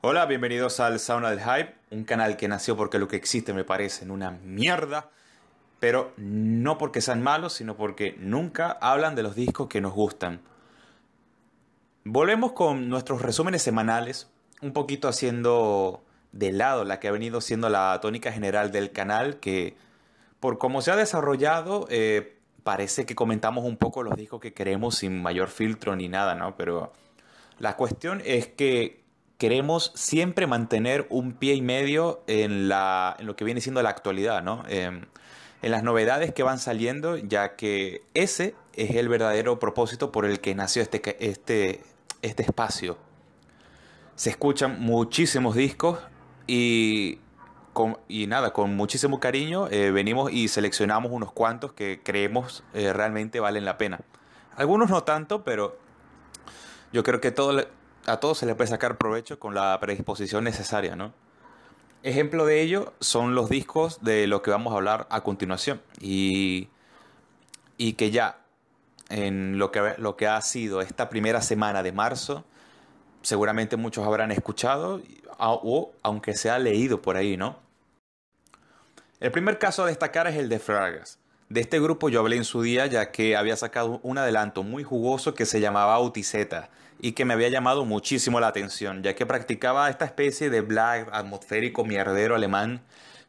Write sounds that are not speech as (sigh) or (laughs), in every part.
Hola, bienvenidos al Sauna del Hype, un canal que nació porque lo que existe me parece una mierda, pero no porque sean malos, sino porque nunca hablan de los discos que nos gustan. Volvemos con nuestros resúmenes semanales, un poquito haciendo de lado la que ha venido siendo la tónica general del canal, que por cómo se ha desarrollado, eh, parece que comentamos un poco los discos que queremos sin mayor filtro ni nada, ¿no? Pero la cuestión es que queremos siempre mantener un pie y medio en, la, en lo que viene siendo la actualidad, ¿no? Em, en las novedades que van saliendo, ya que ese es el verdadero propósito por el que nació este, este, este espacio. Se escuchan muchísimos discos y y nada, con muchísimo cariño eh, venimos y seleccionamos unos cuantos que creemos eh, realmente valen la pena. Algunos no tanto, pero yo creo que a todos se les puede sacar provecho con la predisposición necesaria, ¿no? Ejemplo de ello son los discos de lo que vamos a hablar a continuación y, que ya en lo que, lo que ha sido esta primera semana de marzo, seguramente muchos habrán escuchado o aunque sea leído por ahí, ¿no? El primer caso a destacar es el de Fragas. De este grupo yo hablé en su día ya que había sacado un adelanto muy jugoso que se llamaba Uticeta y que me había llamado muchísimo la atención, ya que practicaba esta especie de black atmosférico mierdero alemán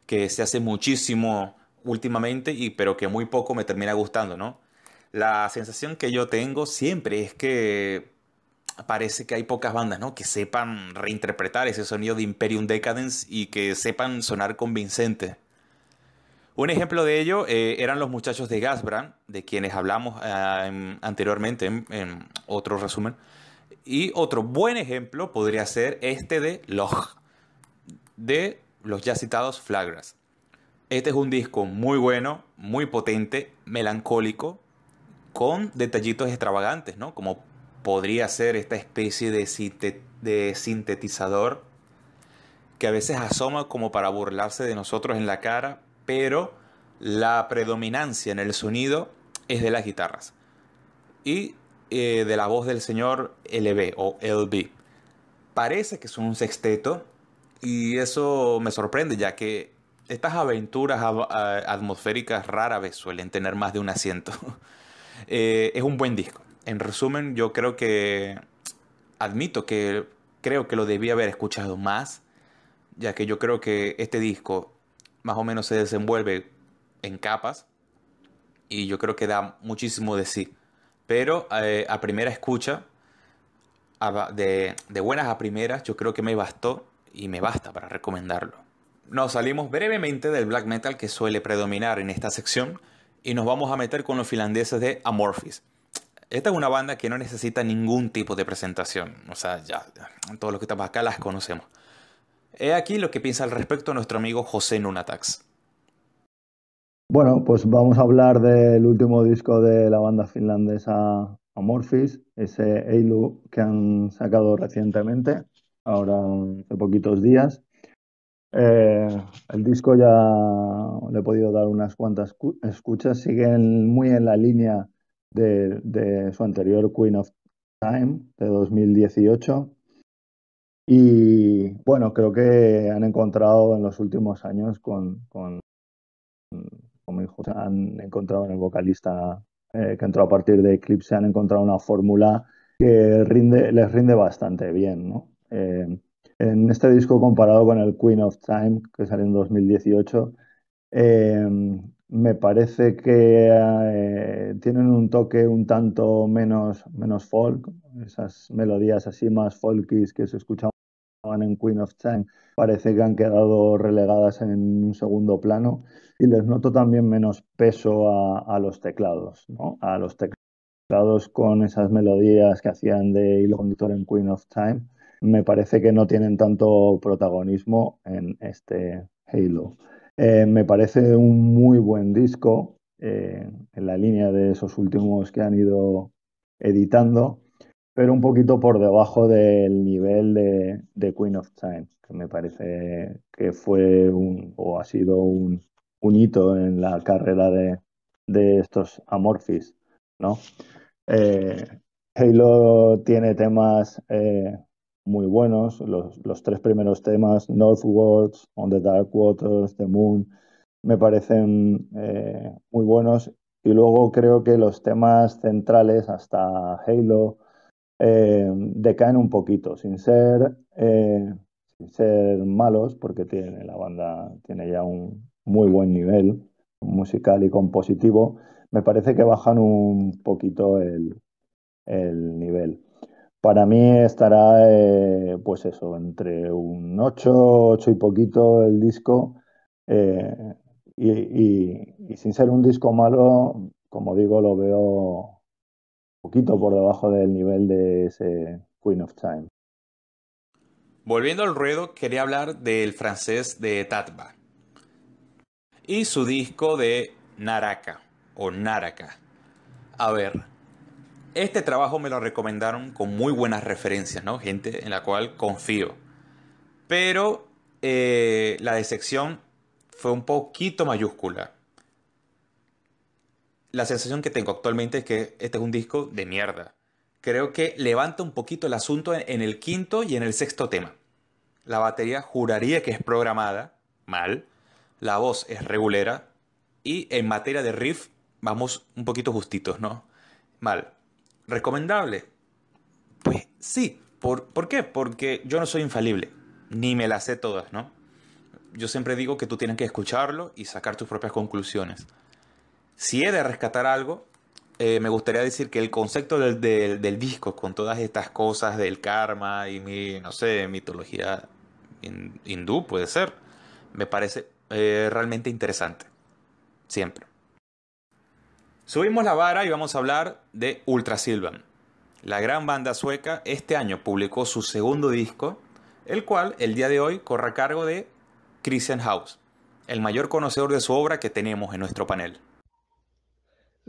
que se hace muchísimo últimamente y pero que muy poco me termina gustando, ¿no? La sensación que yo tengo siempre es que parece que hay pocas bandas, ¿no? Que sepan reinterpretar ese sonido de Imperium Decadence y que sepan sonar convincente. Un ejemplo de ello eh, eran los muchachos de Gasbrand, de quienes hablamos eh, anteriormente en, otro resumen. Y otro buen ejemplo podría ser este de Log, de los ya citados Flagras. Este es un disco muy bueno, muy potente, melancólico, con detallitos extravagantes, ¿no? Como podría ser esta especie de, sintetizador que a veces asoma como para burlarse de nosotros en la cara, pero la predominancia en el sonido es de las guitarras y eh, de la voz del señor LB o LB. Parece que es un sexteto y eso me sorprende ya que estas aventuras atmosféricas rara vez suelen tener más de un asiento. (laughs) Eh, es un buen disco en resumen, yo creo que admito que creo que lo debía haber escuchado más, ya que yo creo que este disco más o menos se desenvuelve en capas y yo creo que da muchísimo de sí. Pero eh, a primera escucha, de, de buenas a primeras, yo creo que me bastó y me basta para recomendarlo. Nos salimos brevemente del black metal que suele predominar en esta sección y nos vamos a meter con los finlandeses de Amorphis. Esta es una banda que no necesita ningún tipo de presentación. O sea, ya, en todos los que estamos acá las conocemos. He aquí lo que piensa al respecto nuestro amigo José Nunatax. Bueno, pues vamos a hablar del último disco de la banda finlandesa Amorphis, ese Eilu que han sacado recientemente, ahora hace poquitos días. Eh, el disco ya le he podido dar unas cuantas escuchas, siguen muy en la línea de, su anterior Queen of Time de 2018. Y bueno, creo que han encontrado en los últimos años con, con, mi hijo, han encontrado en el vocalista eh, que entró a partir de Eclipse, han encontrado una fórmula que les rinde bastante bien. Eh, en este disco comparado con el Queen of Time que salió en 2018, Em, me parece que eh, tienen un toque un tanto menos, menos folk, esas melodías así más folkies que se escuchaban en Queen of Time, parece que han quedado relegadas en un segundo plano y les noto también menos peso a, los teclados, a los teclados con esas melodías que hacían de hilo conductor en Queen of Time, me parece que no tienen tanto protagonismo en este Halo. Eh, me parece un muy buen disco eh, en la línea de esos últimos que han ido editando, pero un poquito por debajo del nivel de, Queen of Time, que me parece que fue un, o ha sido un, un hito en la carrera de, de estos Amorphis, ¿no? Eh, Halo tiene temas muy buenos. Los, tres primeros temas, Northwards, On the Dark Waters, The Moon, me parecen eh, muy buenos. Y luego creo que los temas centrales, hasta Halo, eh, decaen un poquito, sin ser, eh, sin ser malos, porque tiene, la banda tiene ya un muy buen nivel musical y compositivo. Me parece que bajan un poquito el nivel. Para mí estará, eh, pues eso, entre un 8, 8 y poquito el disco. Eh, y, sin ser un disco malo, como digo, lo veo un poquito por debajo del nivel de ese Queen of Time. Volviendo al ruedo, quería hablar del francés de Tatba y su disco de Naraka o Naraka. A ver, este trabajo me lo recomendaron con muy buenas referencias, ¿no? Gente en la cual confío. Pero eh, la decepción fue un poquito mayúscula. La sensación que tengo actualmente es que este es un disco de mierda. Creo que levanta un poquito el asunto en el quinto y en el sexto tema. La batería juraría que es programada, mal. La voz es regulera. Y en materia de riff, vamos un poquito justitos, ¿no? Mal. ¿Recomendable? Pues sí. ¿Por, ¿Por qué? Porque yo no soy infalible, ni me las sé todas, ¿no? Yo siempre digo que tú tienes que escucharlo y sacar tus propias conclusiones. Si he de rescatar algo, eh, me gustaría decir que el concepto del, disco, con todas estas cosas del karma y mi, no sé, mitología hindú, puede ser, me parece eh, realmente interesante. Siempre. Subimos la vara y vamos a hablar de Ultrasilvan. La gran banda sueca este año publicó su segundo disco, el cual el día de hoy corre a cargo de Christian House, el mayor conocedor de su obra que tenemos en nuestro panel.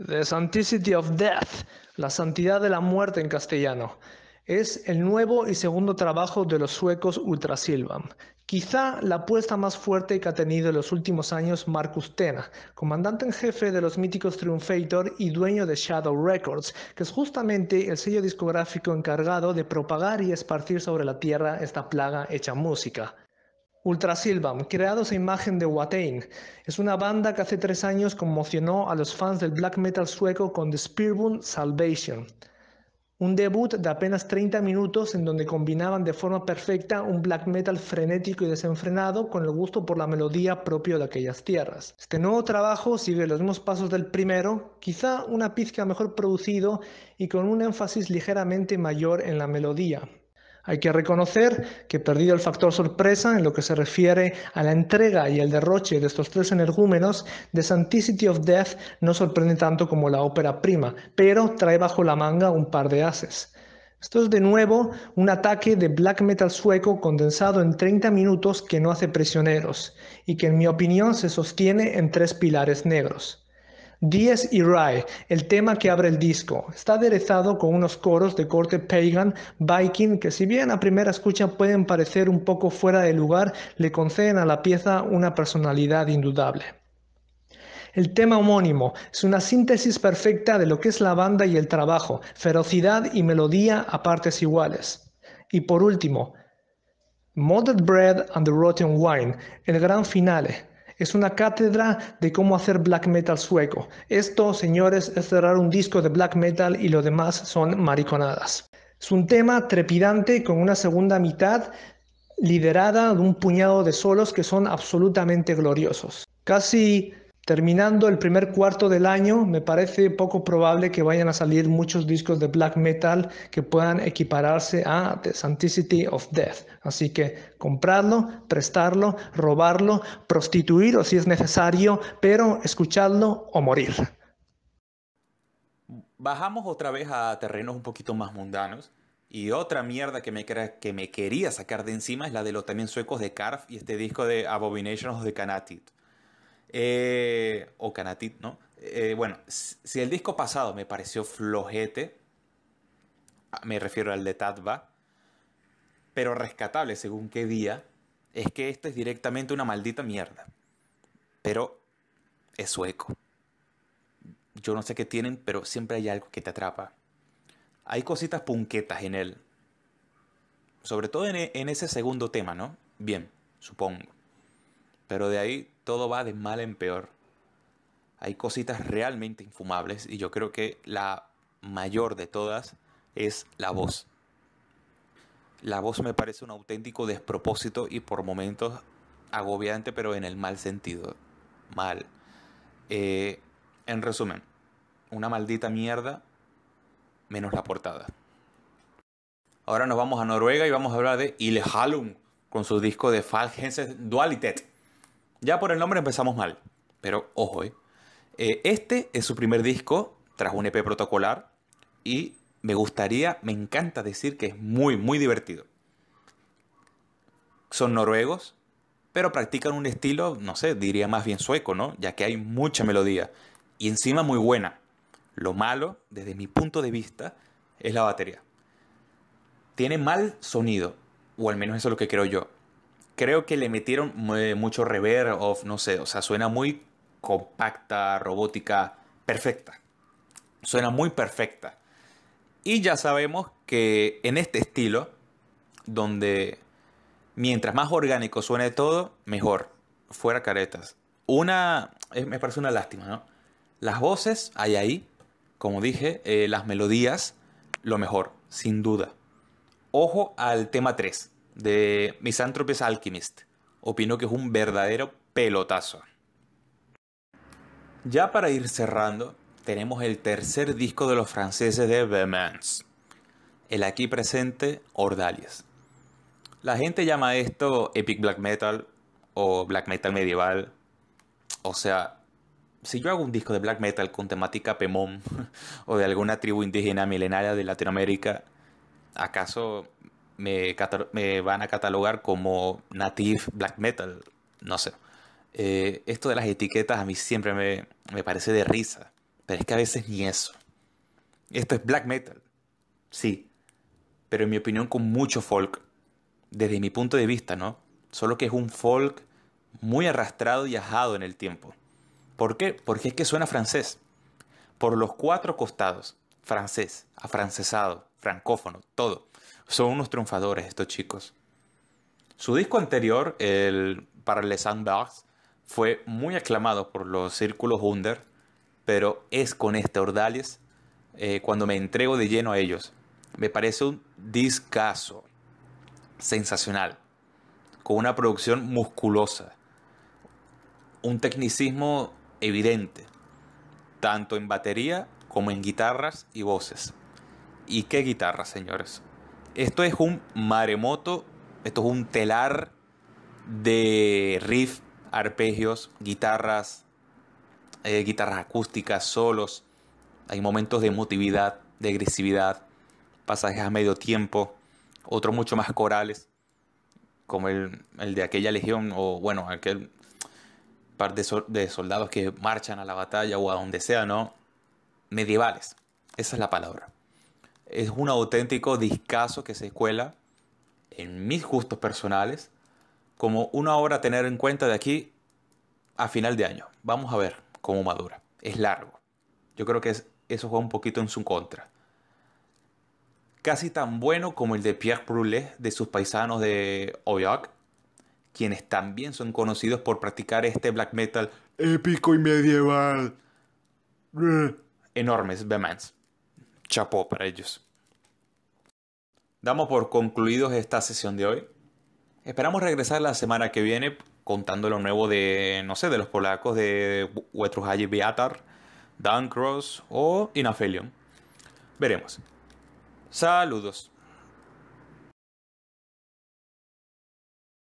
The Santicity of Death, la santidad de la muerte en castellano, es el nuevo y segundo trabajo de los suecos Ultrasilvan, Quizá la apuesta más fuerte que ha tenido en los últimos años Marcus Tena, comandante en jefe de los míticos Triumphator y dueño de Shadow Records, que es justamente el sello discográfico encargado de propagar y esparcir sobre la tierra esta plaga hecha música. Ultra Silvam, creados a imagen de Watain. Es una banda que hace tres años conmocionó a los fans del black metal sueco con The Spearbone Salvation. Un debut de apenas 30 minutos en donde combinaban de forma perfecta un black metal frenético y desenfrenado con el gusto por la melodía propio de aquellas tierras. Este nuevo trabajo sigue los mismos pasos del primero, quizá una pizca mejor producido y con un énfasis ligeramente mayor en la melodía. Hay que reconocer que perdido el factor sorpresa en lo que se refiere a la entrega y el derroche de estos tres energúmenos, The Santicity of Death no sorprende tanto como la ópera prima, pero trae bajo la manga un par de ases. Esto es de nuevo un ataque de black metal sueco condensado en 30 minutos que no hace prisioneros y que en mi opinión se sostiene en tres pilares negros. Dies Irae, el tema que abre el disco, está aderezado con unos coros de corte pagan, viking, que si bien a primera escucha pueden parecer un poco fuera de lugar, le conceden a la pieza una personalidad indudable. El tema homónimo es una síntesis perfecta de lo que es la banda y el trabajo, ferocidad y melodía a partes iguales. Y por último, Modded Bread and the Rotten Wine, el gran finale, es una cátedra de cómo hacer black metal sueco. Esto, señores, es cerrar un disco de black metal y lo demás son mariconadas. Es un tema trepidante con una segunda mitad liderada de un puñado de solos que son absolutamente gloriosos. Casi Terminando el primer cuarto del año, me parece poco probable que vayan a salir muchos discos de black metal que puedan equipararse a The Santicity of Death. Así que comprarlo, prestarlo, robarlo, prostituirlo si es necesario, pero escucharlo o morir. Bajamos otra vez a terrenos un poquito más mundanos. Y otra mierda que me, quería sacar de encima es la de los también suecos de Carf y este disco de Abominations of the eh, o Canatit, ¿no? Eh, bueno, si el disco pasado me pareció flojete, ah, me refiero al de Tatva, pero rescatable según qué día, es que este es directamente una maldita mierda. Pero es sueco. Yo no sé qué tienen, pero siempre hay algo que te atrapa. Hay cositas punquetas en él. Sobre todo en e, ese segundo tema, ¿no? Bien, supongo. Pero de ahí todo va de mal en peor. Hay cositas realmente infumables y yo creo que la mayor de todas es la voz. La voz me parece un auténtico despropósito y por momentos agobiante, pero en el mal sentido. Mal. Eh, en resumen, una maldita mierda menos la portada. Ahora nos vamos a Noruega y vamos a hablar de Ile Hallum con su disco de Falgenses Dualitet. Ya por el nombre empezamos mal, pero ojo, eh. Eh, este es su primer disco tras un EP protocolar y me gustaría, me encanta decir que es muy, muy divertido. Son noruegos, pero practican un estilo, no sé, diría más bien sueco, ¿no? Ya que hay mucha melodía y encima muy buena. Lo malo, desde mi punto de vista, es la batería. Tiene mal sonido, o al menos eso es lo que creo yo creo que le metieron eh, mucho reverb no sé, o sea, suena muy compacta, robótica, perfecta. Suena muy perfecta. Y ya sabemos que en este estilo, donde mientras más orgánico suene todo, mejor. Fuera caretas. Una, eh, me parece una lástima, ¿no? Las voces hay ahí, como dije, eh, las melodías, lo mejor, sin duda. Ojo al tema 3 de Misanthropes Alchemist. Opino que es un verdadero pelotazo. Ya para ir cerrando, tenemos el tercer disco de los franceses de Mance. el aquí presente Ordalias. La gente llama esto epic black metal o black metal medieval. O sea, si yo hago un disco de black metal con temática Pemón (laughs) o de alguna tribu indígena milenaria de Latinoamérica, ¿acaso me, van a catalogar como native black metal. No sé. Eh, esto de las etiquetas a mí siempre me, me parece de risa. Pero es que a veces ni eso. Esto es black metal. Sí. Pero en mi opinión con mucho folk. Desde mi punto de vista, ¿no? Solo que es un folk muy arrastrado y ajado en el tiempo. ¿Por qué? Porque es que suena francés. Por los cuatro costados. Francés, afrancesado, francófono, todo. Son unos triunfadores estos chicos. Su disco anterior, el Para les fue muy aclamado por los círculos under, pero es con este Ordales eh, cuando me entrego de lleno a ellos. Me parece un discazo sensacional, con una producción musculosa, un tecnicismo evidente, tanto en batería como en guitarras y voces. ¿Y qué guitarras, señores? esto es un maremoto, esto es un telar de riff, arpegios, guitarras, eh, guitarras acústicas, solos. Hay momentos de emotividad, de agresividad, pasajes a medio tiempo, otros mucho más corales, como el, de aquella legión o bueno, aquel par de, de soldados que marchan a la batalla o a donde sea, ¿no? Medievales, esa es la palabra es un auténtico discazo que se cuela en mis gustos personales como una obra a tener en cuenta de aquí a final de año. Vamos a ver cómo madura. Es largo. Yo creo que eso juega un poquito en su contra. Casi tan bueno como el de Pierre Brulé de sus paisanos de Oyac, quienes también son conocidos por practicar este black metal épico y medieval. Enormes, Bemans chapó para ellos. Damos por concluidos esta sesión de hoy. Esperamos regresar la semana que viene contando lo nuevo de, no sé, de los polacos de Wetruhaji Beatar, Dan Cross o Inafelion. Veremos. Saludos.